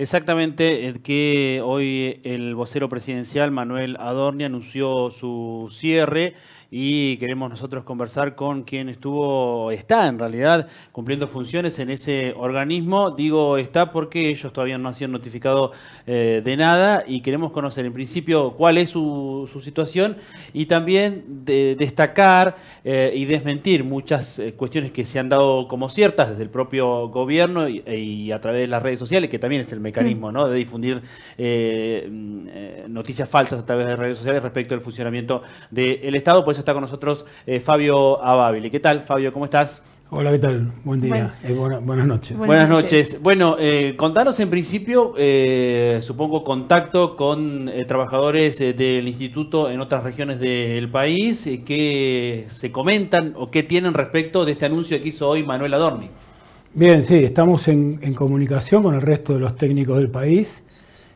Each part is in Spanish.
Exactamente, eh, que hoy eh, el vocero presidencial Manuel Adorni anunció su cierre y queremos nosotros conversar con quien estuvo, está en realidad, cumpliendo funciones en ese organismo. Digo está porque ellos todavía no han sido notificados eh, de nada y queremos conocer en principio cuál es su, situación y también destacar y desmentir muchas cuestiones que se han dado como ciertas desde el propio gobierno y, e, y a través de las redes sociales, que también es el mecanismo mm. ¿no? de difundir eh, mm, eh, noticias falsas a través de redes sociales respecto al funcionamiento del Estado. Por eso está con nosotros eh, Fabio Ababile. ¿Qué tal, Fabio? ¿Cómo estás? Hola, ¿qué tal? Buen día. buenas noches. Buenas, noches. Bueno, eh, contanos en principio, supongo, contacto con trabajadores del instituto en otras regiones del país, que se comentan o qué tienen respecto de este anuncio que hizo hoy Manuel Adorni. Bien, sí, estamos en, comunicación con el resto de los técnicos del país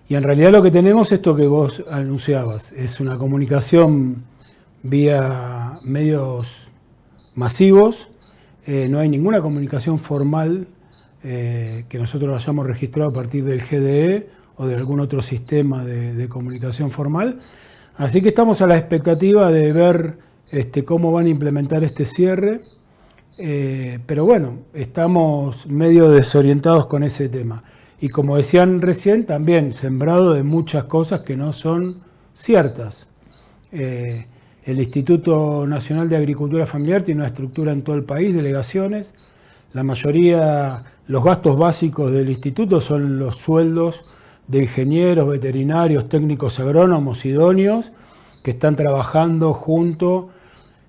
y en realidad lo que tenemos es esto que vos anunciabas, es una comunicación vía medios masivos, eh, no hay ninguna comunicación formal eh, que nosotros hayamos registrado a partir del GDE o de algún otro sistema de, comunicación formal, así que estamos a la expectativa de ver este, cómo van a implementar este cierre eh, pero bueno, estamos medio desorientados con ese tema. Y como decían recién, también sembrado de muchas cosas que no son ciertas. Eh, el Instituto Nacional de Agricultura Familiar tiene una estructura en todo el país, delegaciones. La mayoría, los gastos básicos del instituto son los sueldos de ingenieros, veterinarios, técnicos agrónomos, idóneos, que están trabajando junto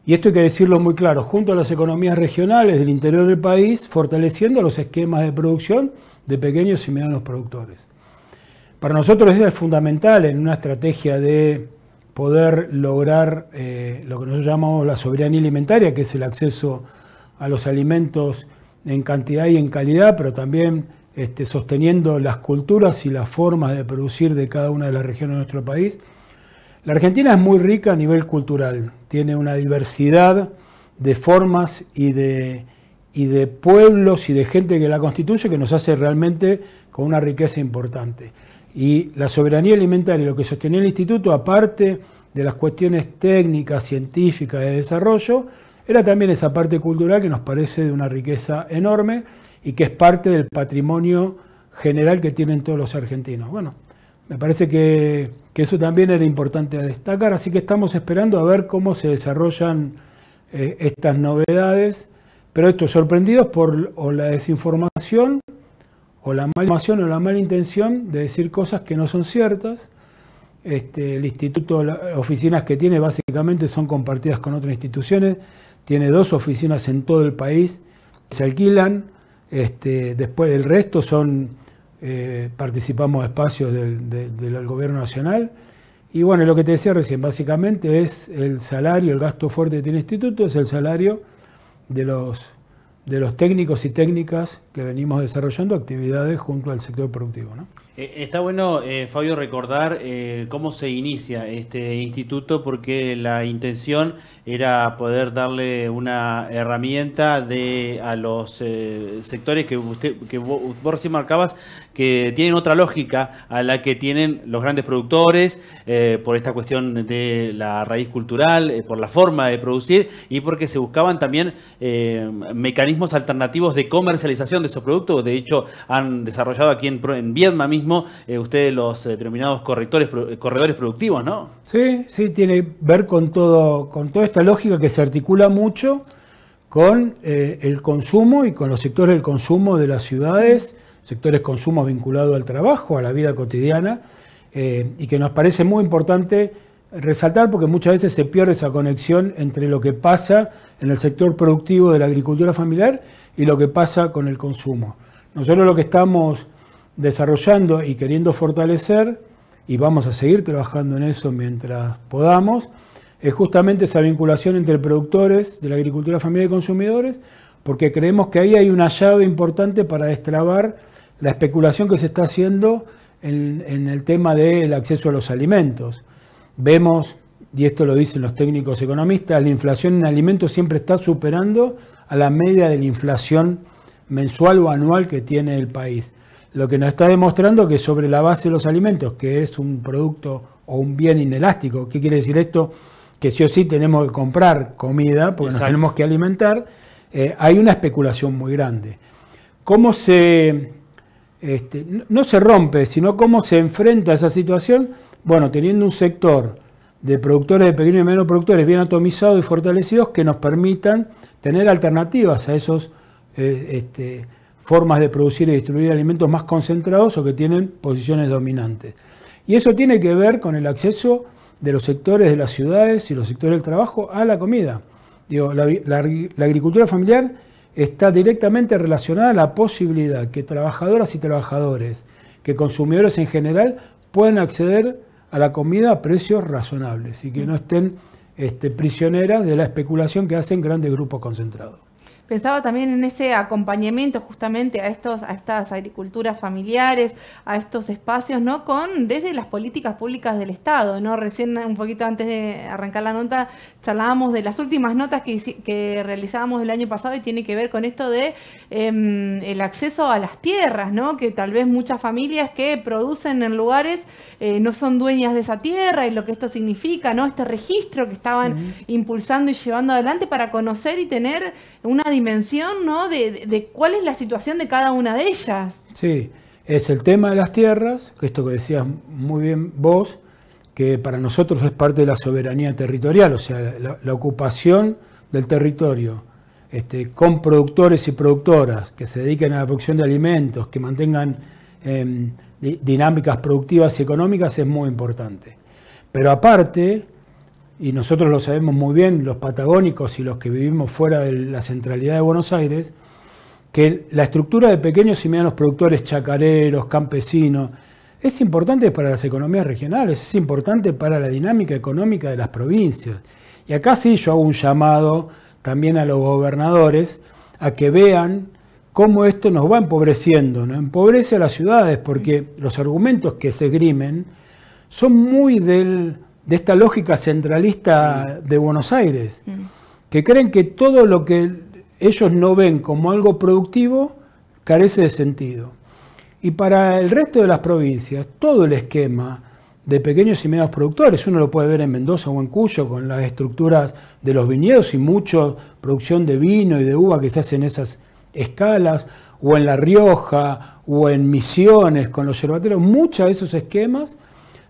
y esto hay que decirlo muy claro, junto a las economías regionales del interior del país, fortaleciendo los esquemas de producción de pequeños y medianos productores. Para nosotros es fundamental en una estrategia de poder lograr eh, lo que nosotros llamamos la soberanía alimentaria, que es el acceso a los alimentos en cantidad y en calidad, pero también este, sosteniendo las culturas y las formas de producir de cada una de las regiones de nuestro país. La Argentina es muy rica a nivel cultural, tiene una diversidad de formas y de, y de pueblos y de gente que la constituye que nos hace realmente con una riqueza importante. Y la soberanía alimentaria, lo que sostenía el instituto, aparte de las cuestiones técnicas, científicas, de desarrollo, era también esa parte cultural que nos parece de una riqueza enorme y que es parte del patrimonio general que tienen todos los argentinos. Bueno, me parece que, eso también era importante destacar, así que estamos esperando a ver cómo se desarrollan eh, estas novedades, pero estos sorprendidos por la desinformación o la mala o la mala intención de decir cosas que no son ciertas. Este, el instituto, las oficinas que tiene básicamente son compartidas con otras instituciones, tiene dos oficinas en todo el país se alquilan, este, después el resto son eh, participamos de espacios del, gobierno nacional. Y bueno, lo que te decía recién, básicamente es el salario, el gasto fuerte del tiene instituto, es el salario de los, de los técnicos y técnicas que venimos desarrollando actividades junto al sector productivo. Eh, está bueno, eh, Fabio, recordar cómo se inicia este instituto, porque la intención era poder darle una herramienta de, a los sectores que vos, vos recién marcabas, que tienen otra lógica a la que tienen los grandes productores eh, por esta cuestión de la raíz cultural, eh, por la forma de producir y porque se buscaban también eh, mecanismos alternativos de comercialización de esos productos. De hecho, han desarrollado aquí en, en mismo ustedes los determinados corredores, corredores productivos, ¿no? Sí, sí, tiene que ver con, todo, con toda esta lógica que se articula mucho con el consumo y con los sectores del consumo de las ciudades sectores consumo vinculados al trabajo, a la vida cotidiana, eh, y que nos parece muy importante resaltar porque muchas veces se pierde esa conexión entre lo que pasa en el sector productivo de la agricultura familiar y lo que pasa con el consumo. Nosotros lo que estamos desarrollando y queriendo fortalecer, y vamos a seguir trabajando en eso mientras podamos, es justamente esa vinculación entre productores de la agricultura familiar y consumidores, porque creemos que ahí hay una llave importante para destrabar la especulación que se está haciendo en, el tema del acceso a los alimentos. Vemos, y esto lo dicen los técnicos economistas, la inflación en alimentos siempre está superando a la media de la inflación mensual o anual que tiene el país. Lo que nos está demostrando que sobre la base de los alimentos, que es un producto o un bien inelástico, ¿qué quiere decir esto? Que sí o sí tenemos que comprar comida porque nos tenemos que alimentar, eh, hay una especulación muy grande. ¿Cómo se este, no se rompe, sino cómo se enfrenta a esa situación, bueno, teniendo un sector de productores de pequeños y medianos productores bien atomizados y fortalecidos que nos permitan tener alternativas a esas eh, este, formas de producir y distribuir alimentos más concentrados o que tienen posiciones dominantes. Y eso tiene que ver con el acceso de los sectores de las ciudades y los sectores del trabajo a la comida. Digo, la agricultura familiar está directamente relacionada a la posibilidad que trabajadoras y trabajadores, que consumidores en general, puedan acceder a la comida a precios razonables y que no estén este, prisioneras de la especulación que hacen grandes grupos concentrados pensaba también en ese acompañamiento justamente a, estos, a estas agriculturas familiares, a estos espacios, ¿no? Con, desde las políticas públicas del Estado, ¿no? Recién, un poquito antes de arrancar la nota, charlábamos de las últimas notas que, que realizábamos el año pasado y tiene que ver con esto de em, el acceso a las tierras, ¿no? Que tal vez muchas familias que producen en lugares eh, no son dueñas de esa tierra y lo que esto significa, ¿no? Este registro que estaban impulsando y llevando adelante para conocer y tener una dimensión ¿no? De, cuál es la situación de cada una de ellas. Sí, es el tema de las tierras, esto que decías muy bien vos, que para nosotros es parte de la soberanía territorial, o sea, la, ocupación del territorio, este, con productores y productoras que se dediquen a la producción de alimentos, que mantengan em, dinámicas productivas y económicas, es muy importante. Pero aparte, y nosotros lo sabemos muy bien, los patagónicos y los que vivimos fuera de la centralidad de Buenos Aires, que la estructura de pequeños y medianos productores chacareros, campesinos, es importante para las economías regionales, es importante para la dinámica económica de las provincias. Y acá sí yo hago un llamado también a los gobernadores a que vean cómo esto nos va empobreciendo, nos empobrece a las ciudades, porque los argumentos que se grimen son muy del de esta lógica centralista de Buenos Aires, mm. que creen que todo lo que ellos no ven como algo productivo carece de sentido. Y para el resto de las provincias, todo el esquema de pequeños y medianos productores, uno lo puede ver en Mendoza o en Cuyo con las estructuras de los viñedos y mucho producción de vino y de uva que se hace en esas escalas, o en La Rioja, o en Misiones con los yerbateros, muchos de esos esquemas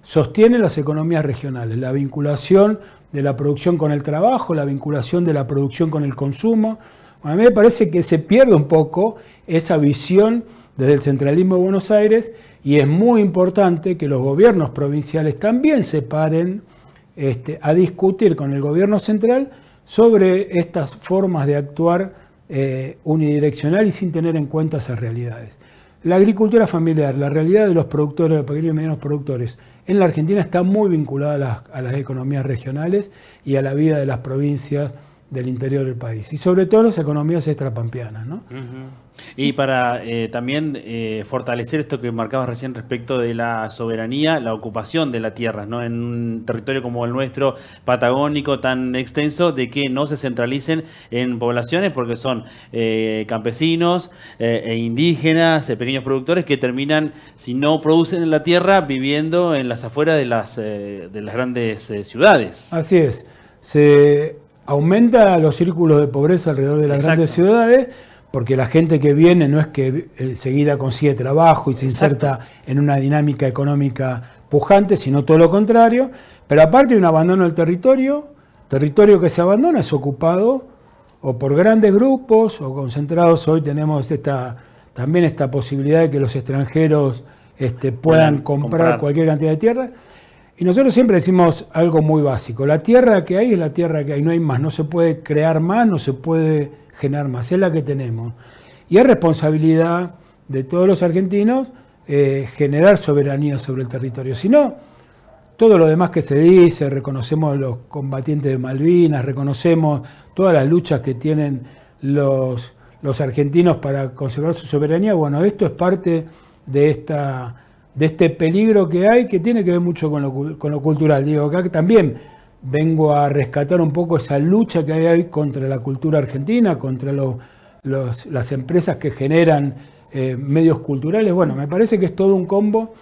sostiene las economías regionales, la vinculación de la producción con el trabajo, la vinculación de la producción con el consumo. A mí me parece que se pierde un poco esa visión desde el centralismo de Buenos Aires y es muy importante que los gobiernos provinciales también se paren este, a discutir con el gobierno central sobre estas formas de actuar eh, unidireccional y sin tener en cuenta esas realidades. La agricultura familiar, la realidad de los productores, de los pequeños y medianos productores, en la Argentina está muy vinculada a las, a las economías regionales y a la vida de las provincias del interior del país y sobre todo las economías extrapampeanas. ¿no? Y para eh, también eh, fortalecer esto que marcabas recién respecto de la soberanía, la ocupación de la tierra, ¿no? en un territorio como el nuestro, patagónico, tan extenso, de que no se centralicen en poblaciones porque son eh, campesinos e indígenas, pequeños productores que terminan, si no producen en la tierra, viviendo en las afueras de las, de las grandes ciudades. Así es. Se aumenta los círculos de pobreza alrededor de las grandes ciudades porque la gente que viene no es que enseguida eh, consigue trabajo y se inserta en una dinámica económica pujante, sino todo lo contrario. Pero aparte de un abandono del territorio, territorio que se abandona es ocupado o por grandes grupos o concentrados. Hoy tenemos esta, también esta posibilidad de que los extranjeros este, puedan, comprar, cualquier cantidad de tierra. Y nosotros siempre decimos algo muy básico, la tierra que hay es la tierra que hay, no hay más, no se puede crear más, no se puede generar más, es la que tenemos. Y es responsabilidad de todos los argentinos eh, generar soberanía sobre el territorio, si no, todo lo demás que se dice, reconocemos los combatientes de Malvinas, reconocemos todas las luchas que tienen los, los argentinos para conservar su soberanía, bueno, esto es parte de esta de este peligro que hay, que tiene que ver mucho con lo, con lo cultural. Digo, acá también vengo a rescatar un poco esa lucha que hay contra la cultura argentina, contra las empresas que generan eh, medios culturales. Bueno, me parece que es todo un combo,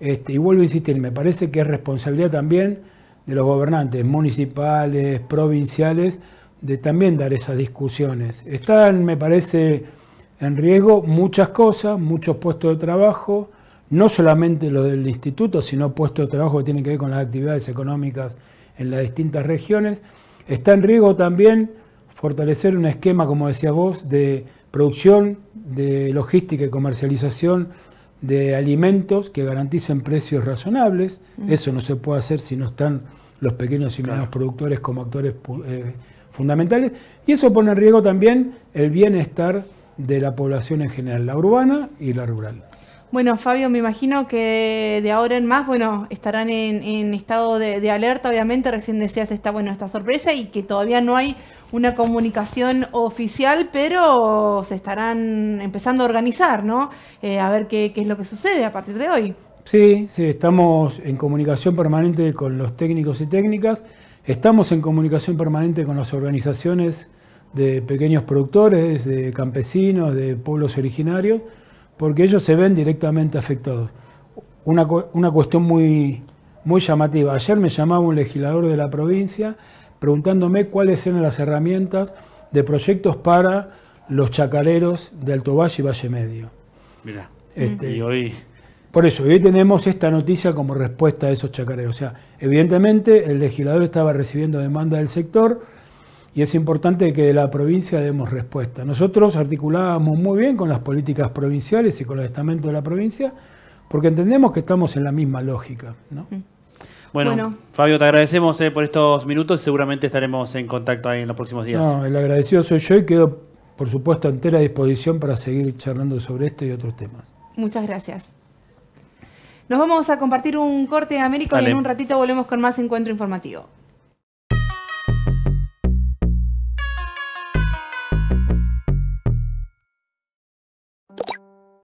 este, y vuelvo a insistir, me parece que es responsabilidad también de los gobernantes municipales, provinciales, de también dar esas discusiones. Están, me parece, en riesgo muchas cosas, muchos puestos de trabajo, no solamente lo del instituto, sino puesto de trabajo que tiene que ver con las actividades económicas en las distintas regiones. Está en riesgo también fortalecer un esquema, como decías vos, de producción, de logística y comercialización de alimentos que garanticen precios razonables. Mm. Eso no se puede hacer si no están los pequeños y medianos productores como actores eh, fundamentales. Y eso pone en riesgo también el bienestar de la población en general, la urbana y la rural. Bueno, Fabio, me imagino que de ahora en más, bueno, estarán en, estado de, alerta, obviamente, recién decías esta, bueno, esta sorpresa y que todavía no hay una comunicación oficial, pero se estarán empezando a organizar, ¿no? Eh, a ver qué, qué es lo que sucede a partir de hoy. Sí, sí, estamos en comunicación permanente con los técnicos y técnicas, estamos en comunicación permanente con las organizaciones de pequeños productores, de campesinos, de pueblos originarios, porque ellos se ven directamente afectados. Una, cuestión muy, muy llamativa. Ayer me llamaba un legislador de la provincia preguntándome cuáles eran las herramientas de proyectos para los chacareros de Alto Valle y Valle Medio. Mira, este, y hoy... Por eso, hoy tenemos esta noticia como respuesta a esos chacareros. O sea, evidentemente el legislador estaba recibiendo demanda del sector, y es importante que de la provincia demos respuesta. Nosotros articulábamos muy bien con las políticas provinciales y con el estamento de la provincia, porque entendemos que estamos en la misma lógica. Mm. Bueno, Fabio, te agradecemos eh, por estos minutos seguramente estaremos en contacto ahí en los próximos días. No, el agradecido soy yo y quedo, por supuesto, a entera disposición para seguir charlando sobre esto y otros temas. Muchas gracias. Nos vamos a compartir un corte de América y en un ratito volvemos con más encuentro informativo.